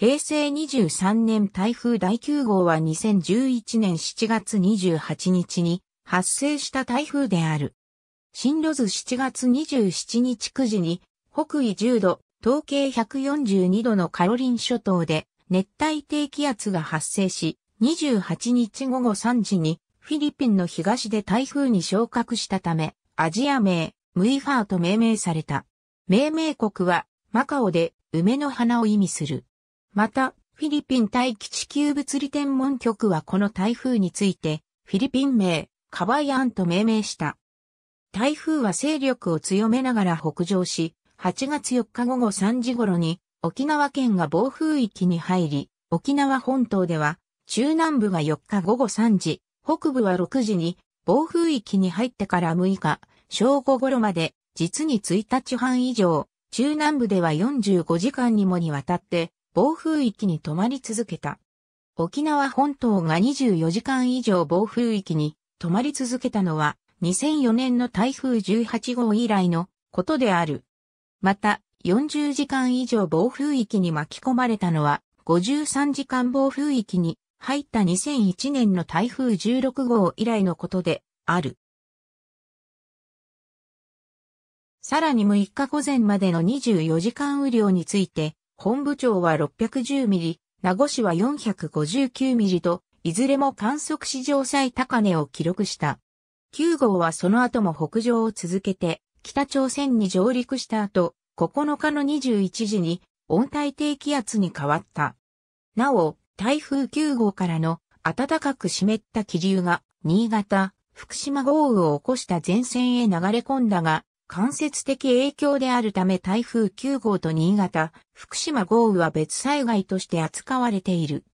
平成23年台風第9号は2011年7月28日に発生した台風である。進路図7月27日9時に北緯10度、東経142度のカロリン諸島で熱帯低気圧が発生し、28日午後3時にフィリピンの東で台風に昇格したため、アジア名、ムイファーと命名された。命名国はマカオで梅の花を意味する。また、フィリピン大気地球物理天文局はこの台風について、フィリピン名、カバヤンと命名した。台風は勢力を強めながら北上し、8月4日午後3時頃に沖縄県が暴風域に入り、沖縄本島では中南部が4日午後3時、北部は6時に暴風域に入ってから6日、正午頃まで実に1日半以上、中南部では45時間にもにわたって暴風域に止まり続けた。沖縄本島が24時間以上暴風域に止まり続けたのは2004年の台風18号以来のことである。また、40時間以上暴風域に巻き込まれたのは53時間暴風域に入った2001年の台風16号以来のことである。さらに6日午前までの24時間雨量について、本部長は610ミリ、名護市は459ミリと、いずれも観測史上最高値を記録した。9号はその後も北上を続けて、北朝鮮に上陸した後、9日の21時に温帯低気圧に変わった。なお、台風9号からの暖かく湿った気流が新潟、福島豪雨を起こした前線へ流れ込んだが、間接的影響であるため台風9号と新潟、福島豪雨は別災害として扱われている。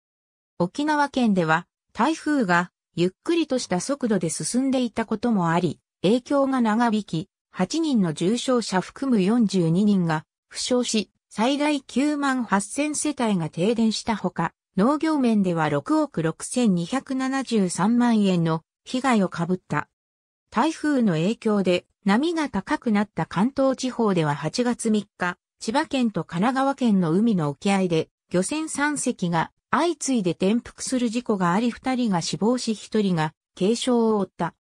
沖縄県では台風がゆっくりとした速度で進んでいたこともあり、影響が長引き、8人の重症者含む42人が負傷し、最大9万8000世帯が停電したほか、農業面では6億6273万円の被害を被った。台風の影響で波が高くなった関東地方では8月3日、千葉県と神奈川県の海の沖合で漁船3隻が相次いで転覆する事故があり2人が死亡し1人が軽傷を負った。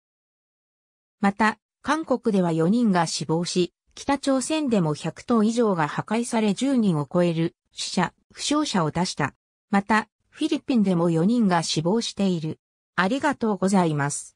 また、韓国では4人が死亡し、北朝鮮でも100頭以上が破壊され10人を超える死者、負傷者を出した。また、フィリピンでも4人が死亡している。ありがとうございます。